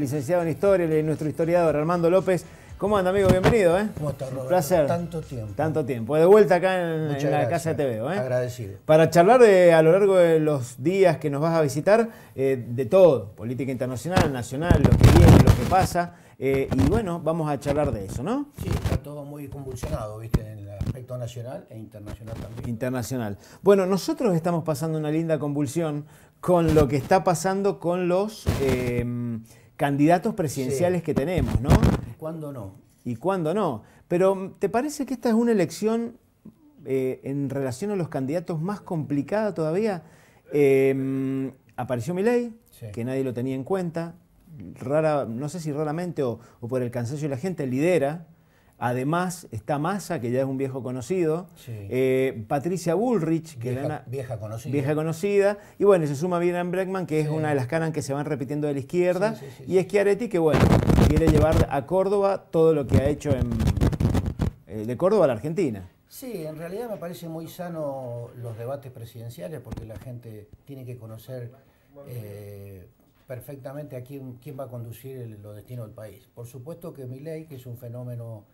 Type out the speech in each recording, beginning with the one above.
Licenciado en Historia, nuestro historiador Armando López. ¿Cómo anda, amigo? Bienvenido, ¿eh? ¿Cómo estás, Roberto? placer. Tanto tiempo. Tanto tiempo. De vuelta acá en, la casa de ¿eh? Agradecido. Para charlar de, a lo largo de los días que nos vas a visitar, eh, de todo, política internacional, nacional, lo que viene, lo que pasa. Eh, y bueno, vamos a charlar de eso, ¿no? Sí, está todo muy convulsionado, ¿viste? En el aspecto nacional e internacional también. Internacional. Bueno, nosotros estamos pasando una linda convulsión con lo que está pasando con los eh, candidatos presidenciales que tenemos, ¿no? ¿Cuándo no? ¿Y ¿Y cuándo no? Pero ¿te parece que esta es una elección eh, en relación a los candidatos más complicada todavía? Em, apareció mi ley, que nadie lo tenía en cuenta, rara, no sé si raramente o, o por el cansancio de la gente, lidera Además está Massa, que ya es un viejo conocido, eh, Patricia Bullrich, que vieja, vieja conocida. vieja conocida. y bueno, se suma a Breckman, que es una de las canas que se van repitiendo de la izquierda, Y es Schiaretti, que bueno, quiere llevar a Córdoba todo lo que ha hecho en, eh, de Córdoba a la Argentina. Sí, en realidad me parece muy sano los debates presidenciales, porque la gente tiene que conocer eh, perfectamente a quién, va a conducir el, los destinos del país. Por supuesto que mi que es un fenómeno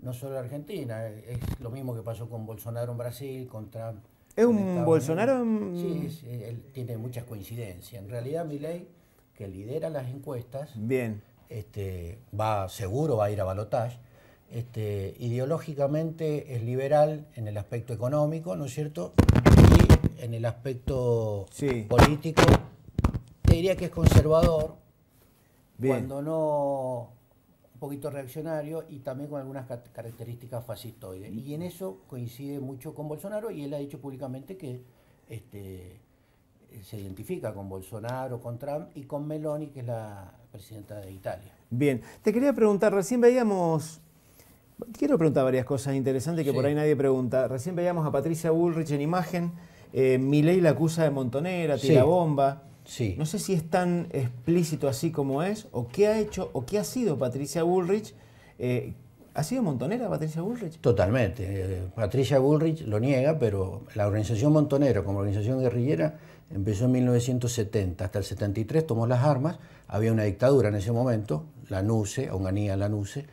no solo Argentina, es lo mismo que pasó con Bolsonaro en Brasil, con Trump. ¿Es un Bolsonaro? En... Sí, tiene muchas coincidencias. En realidad, Milei, que lidera las encuestas, Bien. Este, va seguro va a ir a balotage, Este, ideológicamente es liberal en el aspecto económico, ¿no es cierto? Y en el aspecto político, te diría que es conservador, cuando no un poquito reaccionario y también con algunas características fascistoides. Y en eso coincide mucho con Bolsonaro y él ha dicho públicamente que este, se identifica con Bolsonaro, con Trump y con Meloni, que es la presidenta de Italia. Bien, te quería preguntar, recién veíamos, quiero preguntar varias cosas interesantes que por ahí nadie pregunta, recién veíamos a Patricia Bullrich en imagen, eh, Milei la acusa de montonera, tira bomba. No sé si es tan explícito así como es, o qué ha hecho, o qué ha sido Patricia Bullrich. Eh, ¿Ha sido montonera Patricia Bullrich? Totalmente. Eh, Patricia Bullrich lo niega, pero la organización montonera como organización guerrillera empezó en 1970. Hasta el 73 tomó las armas. Había una dictadura en ese momento, la NUCE, Onganía la NUCE.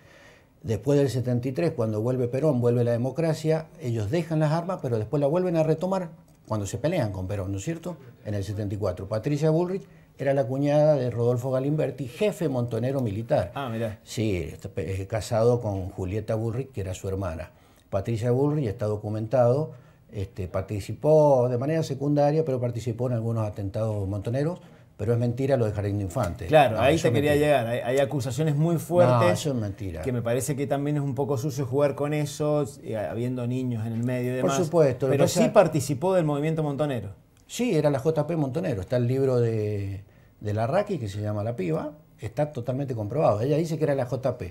Después del 73, cuando vuelve Perón, vuelve la democracia, ellos dejan las armas, pero después la vuelven a retomar cuando se pelean con Perón, ¿no es cierto? En el 74. Patricia Bullrich era la cuñada de Rodolfo Galimberti, jefe montonero militar. Ah, mira. Sí, este, eh, casado con Julieta Bullrich, que era su hermana. Patricia Bullrich está documentado, este, participó de manera secundaria, pero participó en algunos atentados montoneros pero es mentira lo de Jardín de Infantes. Claro, ahí te quería llegar. Hay, acusaciones muy fuertes. eso es mentira. Que me parece que también es un poco sucio jugar con eso, eh, habiendo niños en el medio y demás. Por supuesto. Pero sí participó del movimiento montonero. Sí, era la JP Montonero. Está el libro de, de Larraqui que se llama La Piba. Está totalmente comprobado. Ella dice que era la JP,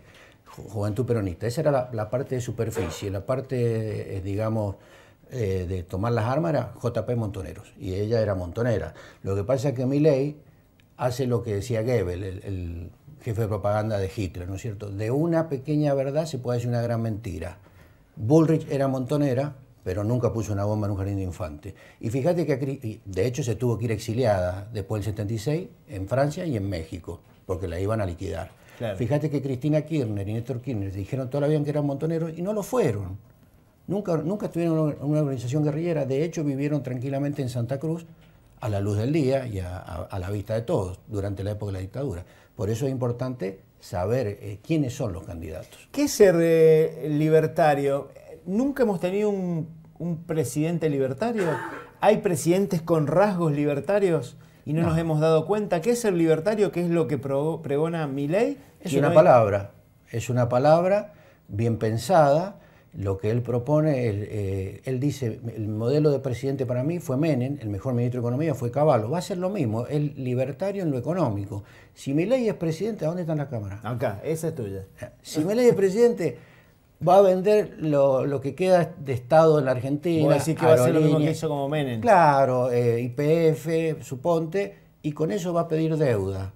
Juventud Peronista. Esa era la parte de superficie, la parte, eh, digamos eh, de tomar las armas era JP Montoneros, y ella era montonera. Lo que pasa es que Milley hace lo que decía Goebbels, el, jefe de propaganda de Hitler, ¿no es cierto? De una pequeña verdad se puede decir una gran mentira. Bullrich era montonera, pero nunca puso una bomba en un jardín de infante. Y fíjate que, de hecho, se tuvo que ir exiliada después del 76 en Francia y en México, porque la iban a liquidar. Fíjate que Cristina Kirchner y Néstor Kirchner dijeron todavía que eran montoneros y no lo fueron. Nunca, estuvieron en una organización guerrillera, de hecho vivieron tranquilamente en Santa Cruz a la luz del día y a, la vista de todos durante la época de la dictadura. Por eso es importante saber eh, quiénes son los candidatos. ¿Qué es ser libertario? Nunca hemos tenido un, presidente libertario. ¿Hay presidentes con rasgos libertarios y no, nos hemos dado cuenta? ¿Qué es ser libertario? ¿Qué es lo que pregona mi ley? Es una palabra, es una palabra bien pensada, lo que él propone, eh, él, dice, el modelo de presidente para mí fue Menem, el mejor ministro de Economía fue Caballo. Va a ser lo mismo, el libertario en lo económico. Si mi ley es presidente, ¿a dónde está la Cámara? Acá, esa es tuya. Eh, si ley es presidente, va a vender lo, que queda de Estado en la Argentina. Así que va a ser lo mismo que hizo como Menem. Claro, eh, IPF, suponte, y con eso va a pedir deuda.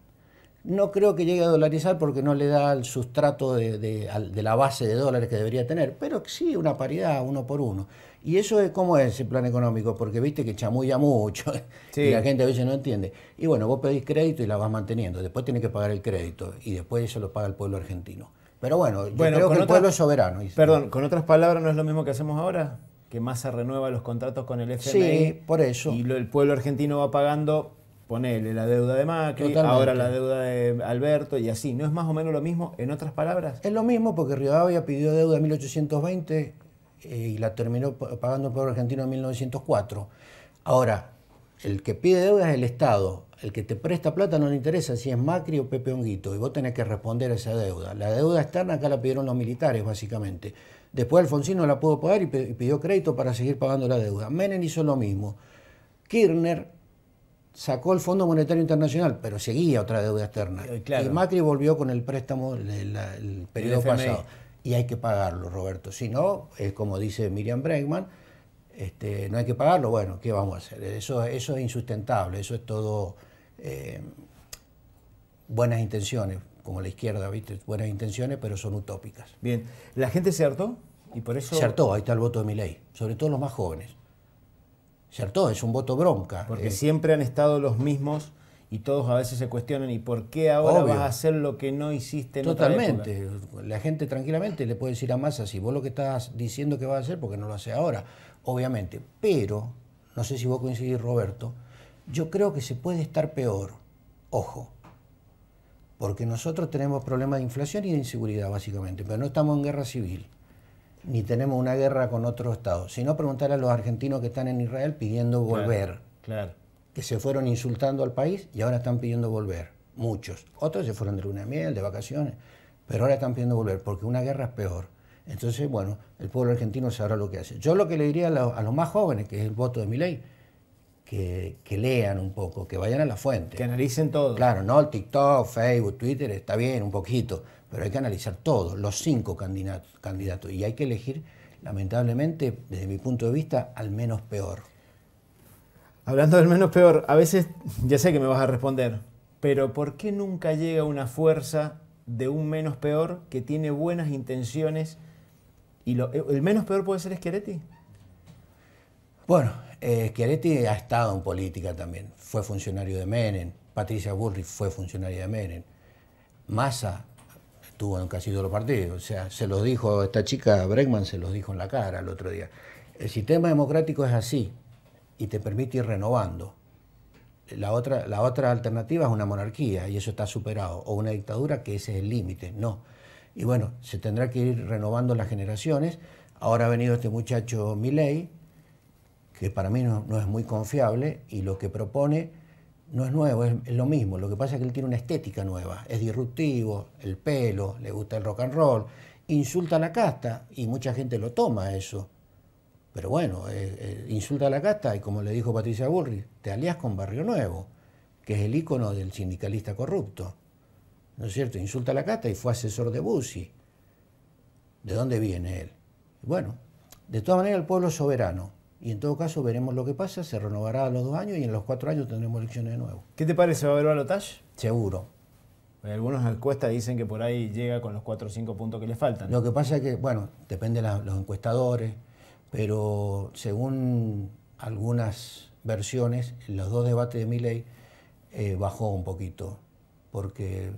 No creo que llegue a dolarizar porque no le da el sustrato de, la base de dólares que debería tener, pero sí una paridad uno por uno. Y eso es cómo es el plan económico, porque viste que chamulla mucho y la gente a veces no entiende. Y bueno, vos pedís crédito y la vas manteniendo, después tiene que pagar el crédito y después eso lo paga el pueblo argentino. Pero bueno, yo creo que el pueblo es soberano. Perdón, con otras palabras, ¿no es lo mismo que hacemos ahora? Que más se renueva los contratos con el FMI. por eso. Y el pueblo argentino va pagando Ponele la deuda de Macri, ahora la deuda de Alberto y así. ¿No es más o menos lo mismo en otras palabras? Es lo mismo porque Rivadavia pidió deuda en 1820 eh, y la terminó pagando el pueblo argentino en 1904. Ahora, el que pide deuda es el Estado. El que te presta plata no le interesa si es Macri o Pepe Honguito y vos tenés que responder a esa deuda. La deuda externa acá la pidieron los militares, básicamente. Después Alfonsín no la pudo pagar y pidió crédito para seguir pagando la deuda. Menem hizo lo mismo. Kirchner sacó el Fondo Monetario Internacional, pero seguía otra deuda externa. Eh, y Macri volvió con el préstamo del el periodo pasado. Y hay que pagarlo, Roberto. Si no, es como dice Miriam Bregman, este, no hay que pagarlo, bueno, ¿qué vamos a hacer? Eso, eso es insustentable, eso es todo eh, buenas intenciones, como la izquierda, ¿viste? Buenas intenciones, pero son utópicas. Bien, ¿la gente se hartó? ¿Y por eso... Se hartó, ahí está el voto de mi ley, sobre todo los más jóvenes. ¿cierto? Es un voto bronca. Porque siempre han estado los mismos y todos a veces se cuestionan, ¿y por qué ahora vas a hacer lo que no hiciste en Totalmente. la gente tranquilamente le puede decir a Massa, si vos lo que estás diciendo que vas a hacer, porque no lo hace ahora, obviamente. Pero, no sé si vos coincidís, Roberto, yo creo que se puede estar peor, ojo, porque nosotros tenemos problemas de inflación y de inseguridad, básicamente, pero no estamos en guerra civil ni tenemos una guerra con otro Estado, sino preguntar a los argentinos que están en Israel pidiendo volver. Claro, Que se fueron insultando al país y ahora están pidiendo volver. Muchos. Otros se fueron de luna de miel, de vacaciones, pero ahora están pidiendo volver porque una guerra es peor. Entonces, bueno, el pueblo argentino sabrá lo que hace. Yo lo que le diría a, los más jóvenes, que es el voto de mi ley, que, que, lean un poco, que vayan a la fuente. Que analicen todo. Claro, no el TikTok, Facebook, Twitter, está bien, un poquito, pero hay que analizar todos, los cinco candidatos, y hay que elegir, lamentablemente, desde mi punto de vista, al menos peor. Hablando del menos peor, a veces, ya sé que me vas a responder, pero ¿por qué nunca llega una fuerza de un menos peor que tiene buenas intenciones? Y eh, el menos peor puede ser Schiaretti. Bueno, eh, Schiaretti ha estado en política también. Fue funcionario de Menem. Patricia Burri fue funcionaria de Menem. Massa estuvo en casi todos los partidos. O sea, se los dijo, esta chica Bregman se los dijo en la cara el otro día. El sistema democrático es así y te permite ir renovando. La otra, la otra alternativa es una monarquía y eso está superado, o una dictadura que ese es el límite, no. Y bueno, se tendrá que ir renovando las generaciones. Ahora ha venido este muchacho Milei, que para mí no, no es muy confiable, y lo que propone no es nuevo, es lo mismo. Lo que pasa es que él tiene una estética nueva, es disruptivo, el pelo, le gusta el rock and roll, insulta a la casta y mucha gente lo toma eso. Pero bueno, eh, eh, insulta a la casta y como le dijo Patricia Burri, te alías con Barrio Nuevo, que es el ícono del sindicalista corrupto. ¿No es cierto? Insulta a la casta y fue asesor de Bussi. ¿De dónde viene él? Bueno, de todas maneras el pueblo soberano. Y en todo caso veremos lo que pasa, se renovará a los dos años y en los cuatro años tendremos elecciones de nuevo. ¿Qué te parece? ¿Va a haber balotaje? Seguro. Algunas encuestas dicen que por ahí llega con los cuatro o cinco puntos que le faltan. Lo que pasa es que, bueno, depende de los encuestadores, pero según algunas versiones, en los dos debates de Milley eh, bajó un poquito, porque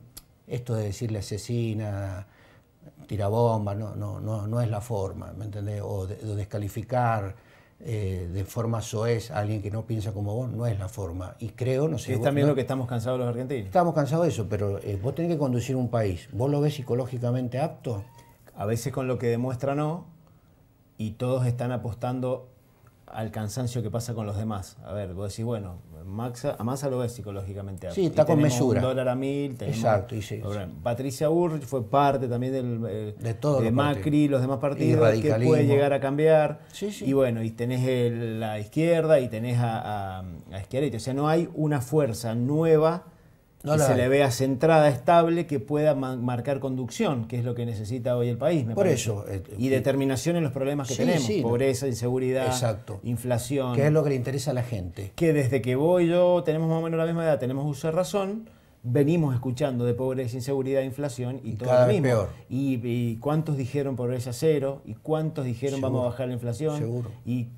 esto de decirle asesina, tirabomba, no, no, no, no es la forma, ¿me entendés? o descalificar eh, de forma soez alguien que no piensa como vos, no es la forma. Y creo, no sé. Es también lo que estamos cansados los argentinos. Estamos cansados de eso, pero eh, vos tenés que conducir un país. ¿Vos lo ves psicológicamente apto? A veces con lo que demuestra no, y todos están apostando al cansancio que pasa con los demás. A ver, vos decís, bueno, Maxa, a Massa lo ves psicológicamente. Sí, está con mesura. Un dólar a mil. Exacto, y sí, Patricia Urrich fue parte también del, eh, de, todo de Macri, los demás partidos, que puede llegar a cambiar. y bueno, y tenés la izquierda y tenés a, a, izquierda. O sea, no hay una fuerza nueva que se le vea centrada, estable, que pueda marcar conducción, que es lo que necesita hoy el país. Por eso. Eh, y determinación en los problemas que tenemos: pobreza, inseguridad, inflación. Que es lo que le interesa a la gente. Que desde que vos y yo tenemos más o menos la misma edad, tenemos uso razón, venimos escuchando de pobreza, inseguridad, inflación y, todo lo mismo. Y, cuántos dijeron pobreza cero, y cuántos dijeron vamos a bajar la inflación, Y,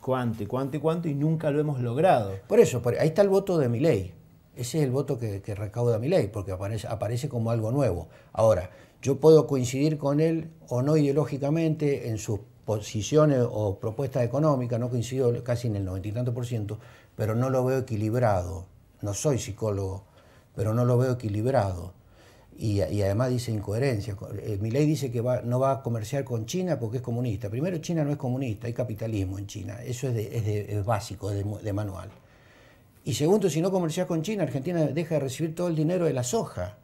cuánto, y cuánto, y cuánto, y nunca lo hemos logrado. Por eso, por, ahí está el voto de mi ley. Ese es el voto que, recauda mi ley, porque aparece, como algo nuevo. Ahora, yo puedo coincidir con él o no ideológicamente en sus posiciones o propuestas económicas, no coincido casi en el noventa y tanto por ciento, pero no lo veo equilibrado. No soy psicólogo, pero no lo veo equilibrado. Y, además dice incoherencia. Eh, mi ley dice que no va a comerciar con China porque es comunista. Primero, China no es comunista, hay capitalismo en China. Eso es, básico, de manual. Y segundo, si no comerciás con China, Argentina deja de recibir todo el dinero de la soja.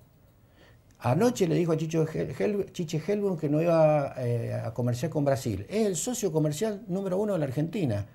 Anoche le dijo a Chicho que no iba eh, a comerciar con Brasil. Es el socio comercial número uno de la Argentina.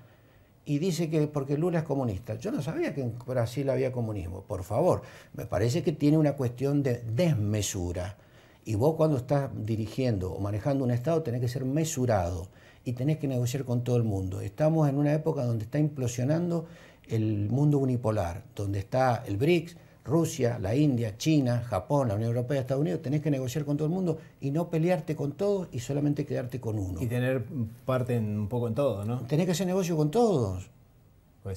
Y dice que porque Lula es comunista. Yo no sabía que en Brasil había comunismo. Por favor, me parece que tiene una cuestión de desmesura. Y vos cuando estás dirigiendo o manejando un Estado tenés que ser mesurado y tenés que negociar con todo el mundo. Estamos en una época donde está implosionando el mundo unipolar, donde está el BRICS, Rusia, la India, China, Japón, la Unión Europea, Estados Unidos, tenés que negociar con todo el mundo y no pelearte con todos y solamente quedarte con uno. Y tener parte en, un poco en todo, ¿no? Tenés que hacer negocio con todos.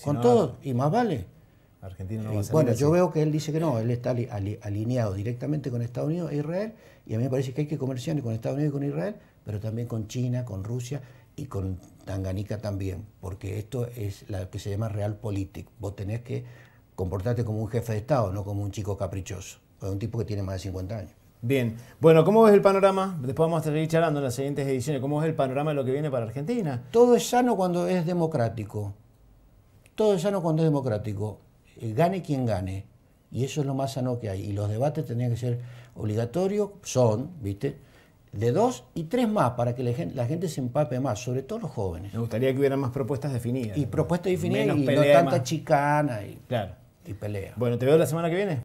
con todos, y más vale. Argentina Bueno, yo veo que él dice que no, él está alineado directamente con Estados Unidos e Israel, y a mí me parece que hay que comerciar con Estados Unidos y con Israel, pero también con China, con Rusia y con Tanganica también, porque esto es lo que se llama realpolitik. Vos tenés que comportarte como un jefe de Estado, no como un chico caprichoso, como un tipo que tiene más de 50 años. Bien, bueno, ¿cómo ves el panorama? Después vamos a seguir charlando en las siguientes ediciones. ¿Cómo ves el panorama de lo que viene para Argentina? Todo es sano cuando es democrático. Todo es sano cuando es democrático. Eh, gane quien gane. Y eso es lo más sano que hay. Y los debates tenían que ser obligatorios, son, ¿viste? de dos y tres más para que la gente, se empape más, sobre todo los jóvenes. Me gustaría que hubiera más propuestas definidas. Y propuestas definidas y no tanta chicana y, claro. y pelea. Bueno, te veo la semana que viene.